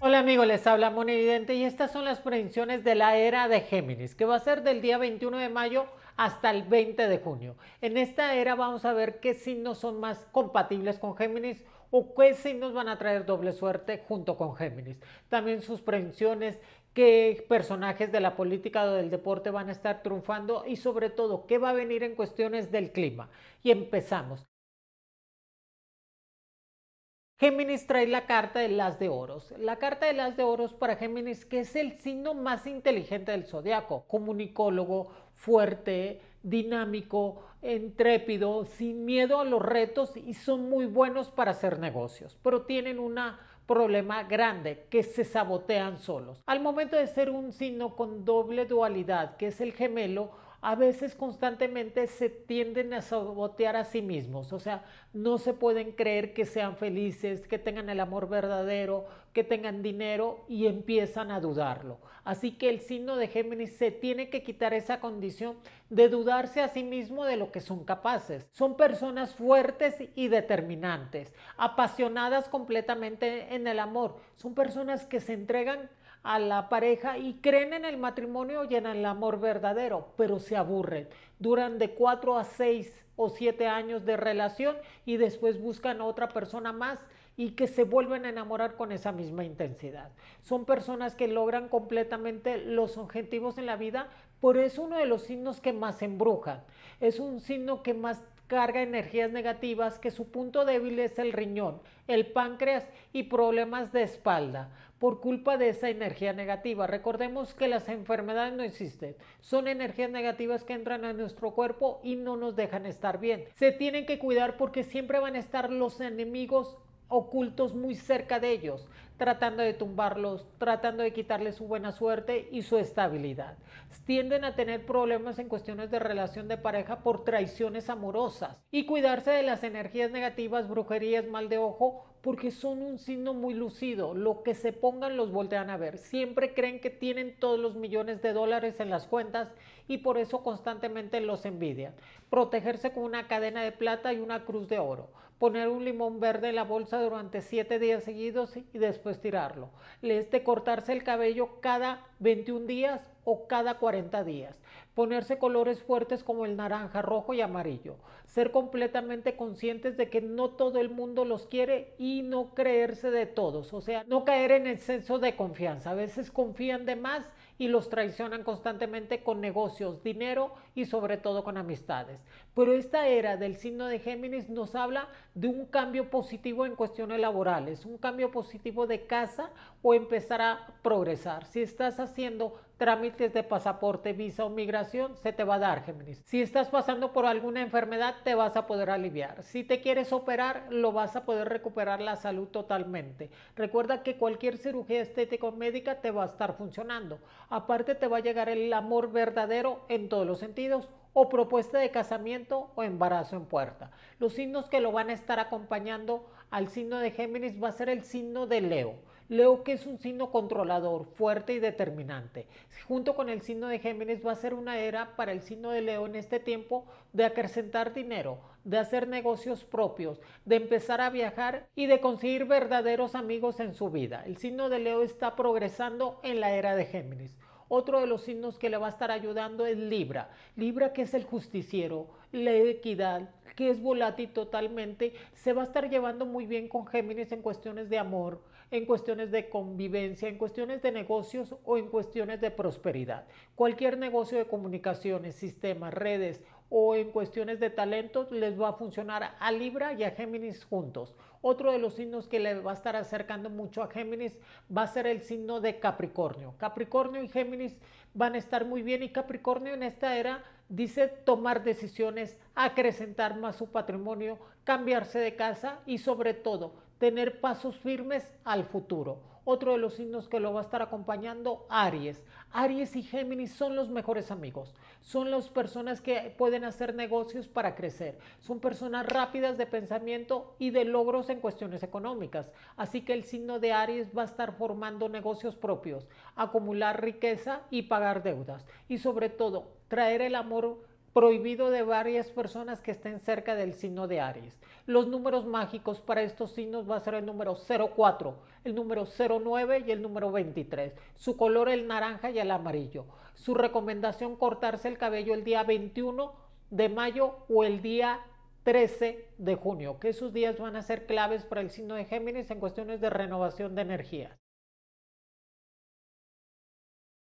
Hola amigos, les habla Evidente y estas son las predicciones de la era de Géminis, que va a ser del día 21 de mayo hasta el 20 de junio. En esta era vamos a ver qué signos son más compatibles con Géminis o qué signos van a traer doble suerte junto con Géminis. También sus predicciones, qué personajes de la política o del deporte van a estar triunfando y sobre todo qué va a venir en cuestiones del clima. Y empezamos. Géminis trae la carta de las de oros. La carta de las de oros para Géminis, que es el signo más inteligente del zodiaco, comunicólogo, fuerte, dinámico, intrépido, sin miedo a los retos y son muy buenos para hacer negocios, pero tienen un problema grande que se sabotean solos. Al momento de ser un signo con doble dualidad, que es el gemelo, a veces constantemente se tienden a sabotear a sí mismos, o sea, no se pueden creer que sean felices, que tengan el amor verdadero, que tengan dinero y empiezan a dudarlo. Así que el signo de Géminis se tiene que quitar esa condición de dudarse a sí mismo de lo que son capaces. Son personas fuertes y determinantes, apasionadas completamente en el amor, son personas que se entregan a la pareja y creen en el matrimonio y en el amor verdadero, pero se aburren. Duran de cuatro a seis o siete años de relación y después buscan a otra persona más y que se vuelven a enamorar con esa misma intensidad. Son personas que logran completamente los objetivos en la vida, por eso uno de los signos que más embruja. Es un signo que más carga energías negativas, que su punto débil es el riñón, el páncreas y problemas de espalda por culpa de esa energía negativa. Recordemos que las enfermedades no existen, son energías negativas que entran a nuestro cuerpo y no nos dejan estar bien. Se tienen que cuidar porque siempre van a estar los enemigos ocultos muy cerca de ellos, tratando de tumbarlos, tratando de quitarles su buena suerte y su estabilidad. Tienden a tener problemas en cuestiones de relación de pareja por traiciones amorosas y cuidarse de las energías negativas, brujerías, mal de ojo porque son un signo muy lucido. Lo que se pongan los voltean a ver. Siempre creen que tienen todos los millones de dólares en las cuentas y por eso constantemente los envidian. Protegerse con una cadena de plata y una cruz de oro. Poner un limón verde en la bolsa durante siete días seguidos y después tirarlo. Les de cortarse el cabello cada 21 días o cada 40 días, ponerse colores fuertes como el naranja, rojo y amarillo, ser completamente conscientes de que no todo el mundo los quiere y no creerse de todos, o sea, no caer en exceso de confianza. A veces confían de más y los traicionan constantemente con negocios, dinero y sobre todo con amistades. Pero esta era del signo de Géminis nos habla de un cambio positivo en cuestiones laborales, un cambio positivo de casa o empezar a progresar. Si estás haciendo trámites de pasaporte, visa o migración, se te va a dar, Géminis. Si estás pasando por alguna enfermedad, te vas a poder aliviar. Si te quieres operar, lo vas a poder recuperar la salud totalmente. Recuerda que cualquier cirugía estética o médica te va a estar funcionando. Aparte, te va a llegar el amor verdadero en todos los sentidos o propuesta de casamiento o embarazo en puerta. Los signos que lo van a estar acompañando al signo de Géminis va a ser el signo de Leo. Leo que es un signo controlador, fuerte y determinante. Junto con el signo de Géminis va a ser una era para el signo de Leo en este tiempo de acrecentar dinero, de hacer negocios propios, de empezar a viajar y de conseguir verdaderos amigos en su vida. El signo de Leo está progresando en la era de Géminis. Otro de los signos que le va a estar ayudando es Libra. Libra que es el justiciero, la equidad, que es volátil totalmente, se va a estar llevando muy bien con Géminis en cuestiones de amor, en cuestiones de convivencia, en cuestiones de negocios o en cuestiones de prosperidad. Cualquier negocio de comunicaciones, sistemas, redes o en cuestiones de talento les va a funcionar a Libra y a Géminis juntos. Otro de los signos que le va a estar acercando mucho a Géminis va a ser el signo de Capricornio. Capricornio y Géminis van a estar muy bien y Capricornio en esta era dice tomar decisiones, acrecentar más su patrimonio, cambiarse de casa y sobre todo tener pasos firmes al futuro. Otro de los signos que lo va a estar acompañando, Aries. Aries y Géminis son los mejores amigos. Son las personas que pueden hacer negocios para crecer. Son personas rápidas de pensamiento y de logros en cuestiones económicas. Así que el signo de Aries va a estar formando negocios propios, acumular riqueza y pagar deudas. Y sobre todo, traer el amor prohibido de varias personas que estén cerca del signo de Aries. Los números mágicos para estos signos va a ser el número 04, el número 09 y el número 23. Su color el naranja y el amarillo. Su recomendación cortarse el cabello el día 21 de mayo o el día 13 de junio, que esos días van a ser claves para el signo de Géminis en cuestiones de renovación de energía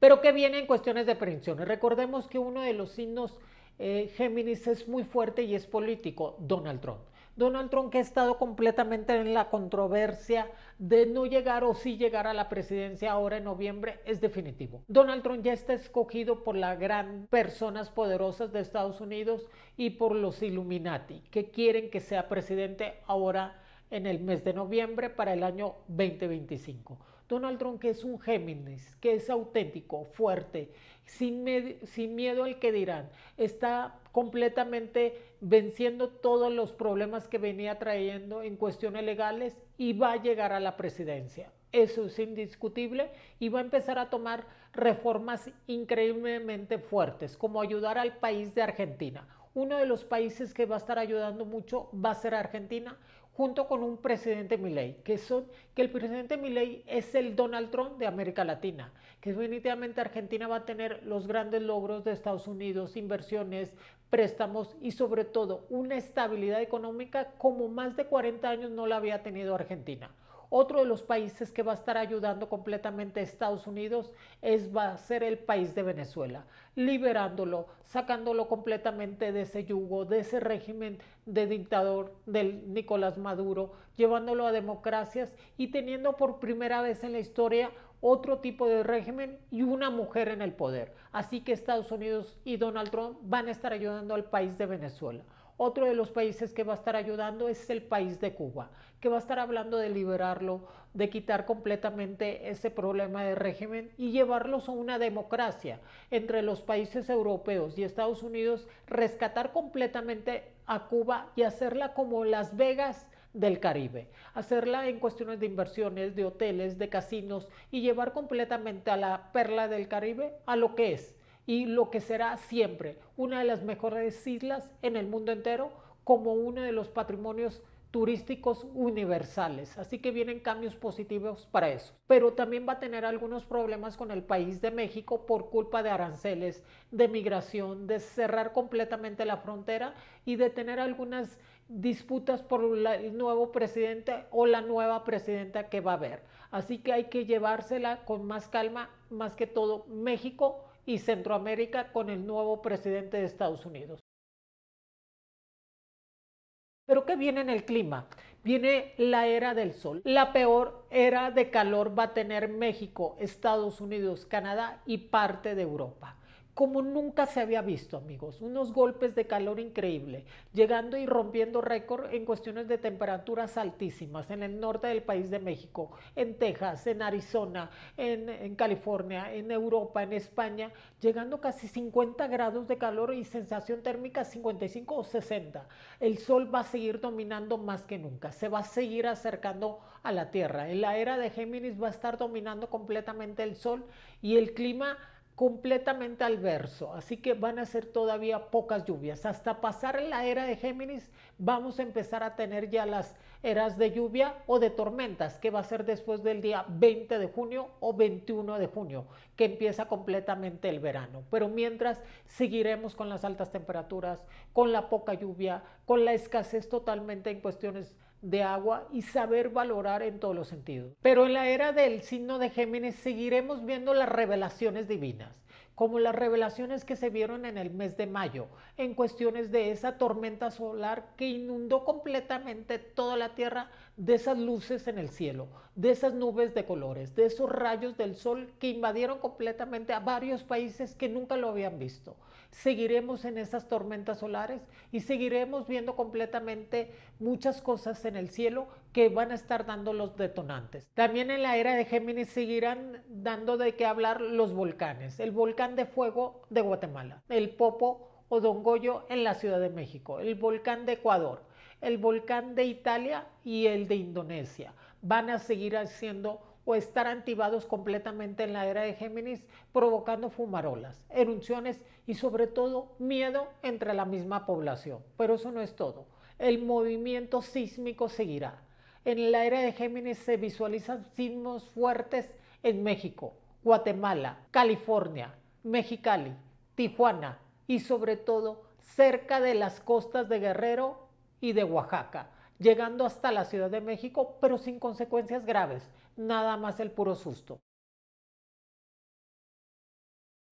Pero qué viene en cuestiones de prevención Recordemos que uno de los signos eh, Géminis es muy fuerte y es político, Donald Trump. Donald Trump que ha estado completamente en la controversia de no llegar o sí llegar a la presidencia ahora en noviembre es definitivo. Donald Trump ya está escogido por las gran personas poderosas de Estados Unidos y por los Illuminati que quieren que sea presidente ahora en el mes de noviembre para el año 2025. Donald Trump que es un Géminis, que es auténtico, fuerte, sin, miedo al que dirán, está completamente venciendo todos los problemas que venía trayendo en cuestiones legales y va a llegar a la presidencia. Eso es indiscutible y va a empezar a tomar reformas increíblemente fuertes, como ayudar al país de Argentina. Uno de los países que va a estar ayudando mucho va a ser Argentina junto con un presidente Milley, que, son, que el presidente Milley es el Donald Trump de América Latina, que definitivamente Argentina va a tener los grandes logros de Estados Unidos, inversiones, préstamos y sobre todo una estabilidad económica como más de 40 años no la había tenido Argentina. Otro de los países que va a estar ayudando completamente a Estados Unidos es, va a ser el país de Venezuela, liberándolo, sacándolo completamente de ese yugo, de ese régimen de dictador del Nicolás Maduro, llevándolo a democracias y teniendo por primera vez en la historia otro tipo de régimen y una mujer en el poder. Así que Estados Unidos y Donald Trump van a estar ayudando al país de Venezuela. Otro de los países que va a estar ayudando es el país de Cuba, que va a estar hablando de liberarlo, de quitar completamente ese problema de régimen y llevarlos a una democracia entre los países europeos y Estados Unidos, rescatar completamente a Cuba y hacerla como Las Vegas del Caribe, hacerla en cuestiones de inversiones, de hoteles, de casinos y llevar completamente a la perla del Caribe a lo que es y lo que será siempre una de las mejores islas en el mundo entero como uno de los patrimonios turísticos universales. Así que vienen cambios positivos para eso. Pero también va a tener algunos problemas con el país de México por culpa de aranceles, de migración, de cerrar completamente la frontera y de tener algunas disputas por el nuevo presidente o la nueva presidenta que va a haber. Así que hay que llevársela con más calma, más que todo México y Centroamérica con el nuevo presidente de Estados Unidos. Pero ¿qué viene en el clima? Viene la era del sol. La peor era de calor va a tener México, Estados Unidos, Canadá y parte de Europa como nunca se había visto, amigos. Unos golpes de calor increíble, llegando y rompiendo récord en cuestiones de temperaturas altísimas en el norte del país de México, en Texas, en Arizona, en, California, en Europa, en España, llegando casi 50 grados de calor y sensación térmica 55 o 60. El sol va a seguir dominando más que nunca, se va a seguir acercando a la Tierra. En la era de Géminis va a estar dominando completamente el sol y el clima completamente al verso, así que van a ser todavía pocas lluvias. Hasta pasar la era de Géminis vamos a empezar a tener ya las eras de lluvia o de tormentas, que va a ser después del día 20 de junio o 21 de junio, que empieza completamente el verano. Pero mientras seguiremos con las altas temperaturas, con la poca lluvia, con la escasez totalmente en cuestiones de agua y saber valorar en todos los sentidos. Pero en la era del signo de Géminis seguiremos viendo las revelaciones divinas, como las revelaciones que se vieron en el mes de mayo, en cuestiones de esa tormenta solar que inundó completamente toda la Tierra, de esas luces en el cielo, de esas nubes de colores, de esos rayos del sol que invadieron completamente a varios países que nunca lo habían visto seguiremos en esas tormentas solares y seguiremos viendo completamente muchas cosas en el cielo que van a estar dando los detonantes. También en la era de Géminis seguirán dando de qué hablar los volcanes. El volcán de fuego de Guatemala, el Popo o Don Goyo en la Ciudad de México, el volcán de Ecuador, el volcán de Italia y el de Indonesia. Van a seguir haciendo o estar activados completamente en la era de Géminis, provocando fumarolas, erupciones y sobre todo miedo entre la misma población. Pero eso no es todo. El movimiento sísmico seguirá. En la era de Géminis se visualizan sismos fuertes en México, Guatemala, California, Mexicali, Tijuana y sobre todo cerca de las costas de Guerrero y de Oaxaca, llegando hasta la Ciudad de México, pero sin consecuencias graves, nada más el puro susto.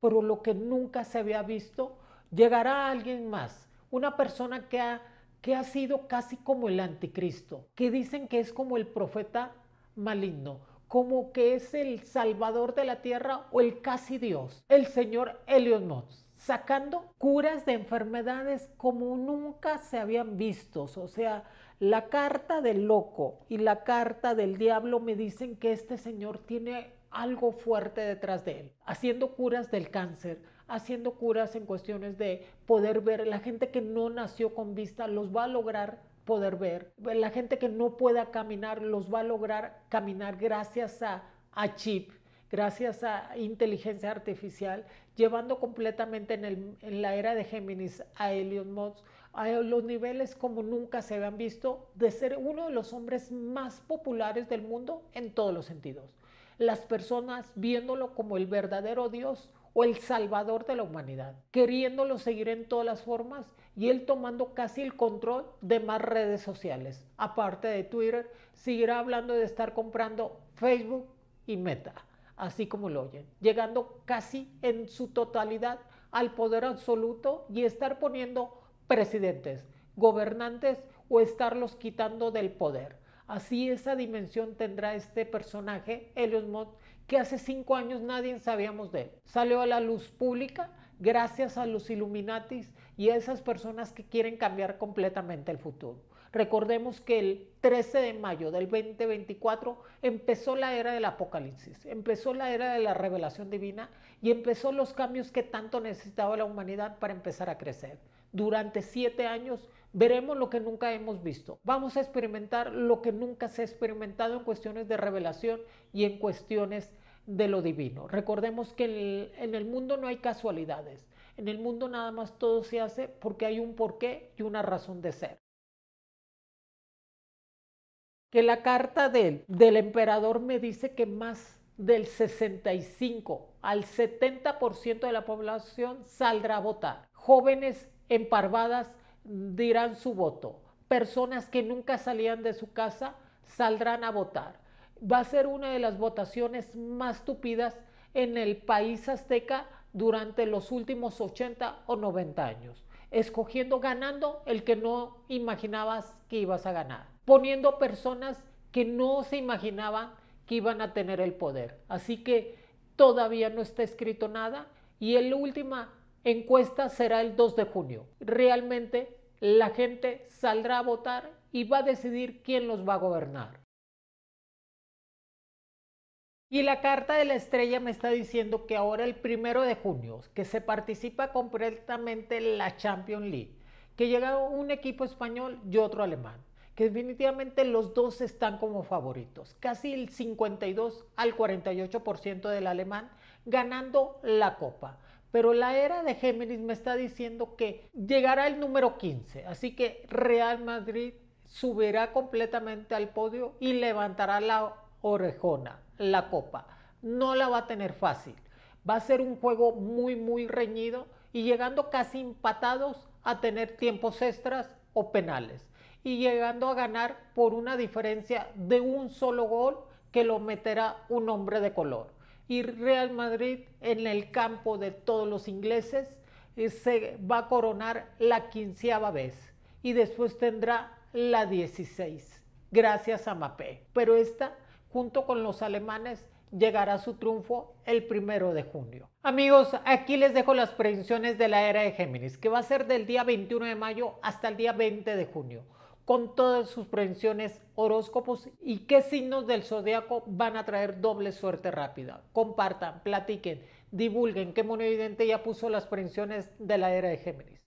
Pero lo que nunca se había visto, llegará alguien más, una persona que ha, que ha sido casi como el anticristo, que dicen que es como el profeta maligno, como que es el salvador de la tierra o el casi Dios, el señor Elion Motz sacando curas de enfermedades como nunca se habían visto, o sea, la carta del loco y la carta del diablo me dicen que este señor tiene algo fuerte detrás de él, haciendo curas del cáncer, haciendo curas en cuestiones de poder ver, la gente que no nació con vista los va a lograr poder ver, la gente que no pueda caminar los va a lograr caminar gracias a, a chip, gracias a inteligencia artificial, llevando completamente en, la era de Géminis a Elliot Musk a los niveles como nunca se habían visto, de ser uno de los hombres más populares del mundo en todos los sentidos. Las personas viéndolo como el verdadero Dios o el salvador de la humanidad, queriéndolo seguir en todas las formas y él tomando casi el control de más redes sociales. Aparte de Twitter, seguirá hablando de estar comprando Facebook y Meta, así como lo oyen, llegando casi en su totalidad al poder absoluto y estar poniendo presidentes, gobernantes o estarlos quitando del poder. Así esa dimensión tendrá este personaje, Heliosmod, Mott, que hace cinco años nadie sabíamos de él. Salió a la luz pública gracias a los Illuminatis y a esas personas que quieren cambiar completamente el futuro. Recordemos que el 13 de mayo del 2024 empezó la era del apocalipsis, empezó la era de la revelación divina y empezó los cambios que tanto necesitaba la humanidad para empezar a crecer durante siete años, veremos lo que nunca hemos visto. Vamos a experimentar lo que nunca se ha experimentado en cuestiones de revelación y en cuestiones de lo divino. Recordemos que en el mundo no hay casualidades. En el mundo nada más todo se hace porque hay un porqué y una razón de ser. Que la carta del, emperador me dice que más del 65 al 70% de la población saldrá a votar. Jóvenes emparvadas dirán su voto. Personas que nunca salían de su casa saldrán a votar. Va a ser una de las votaciones más tupidas en el país azteca durante los últimos 80 o 90 años, escogiendo ganando el que no imaginabas que ibas a ganar, poniendo personas que no se imaginaban que iban a tener el poder. Así que todavía no está escrito nada y el última encuesta será el 2 de junio. Realmente la gente saldrá a votar y va a decidir quién los va a gobernar. Y la carta de la estrella me está diciendo que ahora el primero de junio, que se participa completamente la Champions League, que llega un equipo español y otro alemán, que definitivamente los dos están como favoritos, casi el 52 al 48% del alemán ganando la copa. Pero la era de Géminis me está diciendo que llegará el número 15. Así que Real Madrid subirá completamente al podio y levantará la orejona, la copa. No la va a tener fácil. Va a ser un juego muy, muy reñido y llegando casi empatados a tener tiempos extras o penales. Y llegando a ganar por una diferencia de un solo gol que lo meterá un hombre de color y Real Madrid en el campo de todos los ingleses eh, se va a coronar la quinceava vez y después tendrá la dieciséis gracias a Mapé. Pero esta, junto con los alemanes, llegará a su triunfo el primero de junio. Amigos, aquí les dejo las previsiones de la era de Géminis, que va a ser del día 21 de mayo hasta el día 20 de junio con todas sus prevenciones, horóscopos y qué signos del zodiaco van a traer doble suerte rápida. Compartan, platiquen, divulguen qué Mono ya puso las prevenciones de la era de Géminis.